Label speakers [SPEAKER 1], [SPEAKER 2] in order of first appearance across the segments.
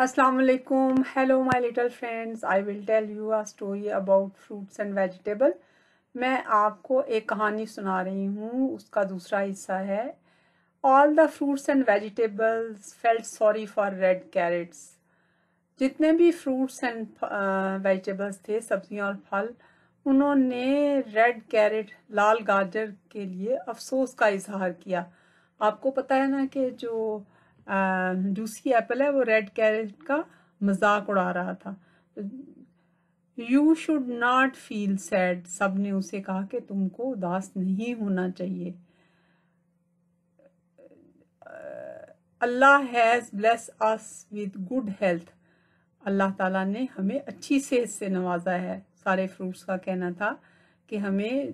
[SPEAKER 1] Aslam hello my little friends I will tell you our story about fruits and vegetable मैं आपको एक कहानी सुना रही हूँ उसका दूसरा हिस्सा है all the fruits and vegetables felt sorry for red carrots जितने भी फ्रूट्स एंड वेजिटेबल्स थे सब्जियाँ और फल उन्होंने रेड कैरेट लाल गाजर के लिए अफसोस का इजहार किया आपको पता है ना कि जो जूसी एप्पल है वो रेड कैरेट का मजाक उड़ा रहा था you should not feel sad सब ने उसे कहा कि तुमको उदास नहीं होना चाहिए Allah has bless us with good health Allah ताला ने हमें अच्छी सेहत से नवाजा है सारे फ्रूट्स का कहना था कि हमें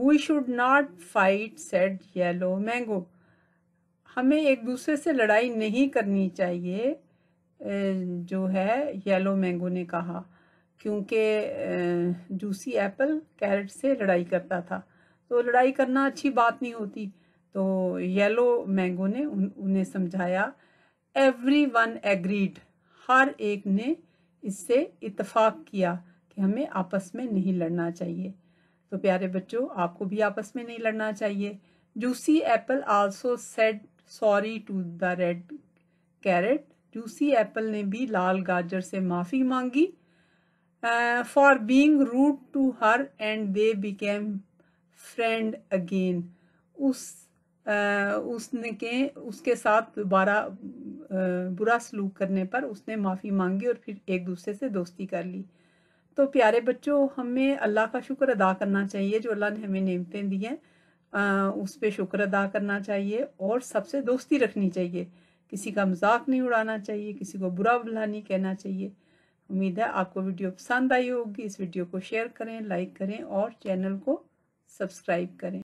[SPEAKER 1] we should not fight said yellow mango हमें एक दूसरे से लड़ाई नहीं करनी चाहिए जो है येलो मैंगो ने कहा क्योंकि जूसी एप्पल कैरेट से लड़ाई करता था तो लड़ाई करना अच्छी बात नहीं होती तो येलो मैंगो ने उन्हें समझाया एवरी वन एग्रीड हर एक ने इससे इतफाक किया कि हमें आपस में नहीं लड़ना चाहिए तो प्यारे बच्चों आपको भी आपस में नहीं लड़ना चाहिए juicy apple also said sorry to the red carrot juicy apple ने भी लाल गाजर से माफ़ी मांगी for being rude to her and they became friend again उस आ, uh, उसने के उसके साथ दोबारा uh, बुरा सलूक करने पर उसने माफ़ी मांगी और फिर एक दूसरे से दोस्ती कर ली तो प्यारे बच्चों हमें अल्लाह का शुक्र अदा करना चाहिए जो अल्लाह ने हमें नियमतें दी हैं उस पर शुक्र अदा करना चाहिए और सबसे दोस्ती रखनी चाहिए किसी का मजाक नहीं उड़ाना चाहिए किसी को बुरा भला नहीं कहना चाहिए उम्मीद है आपको वीडियो पसंद आई होगी इस वीडियो को शेयर करें लाइक करें और चैनल को सब्सक्राइब करें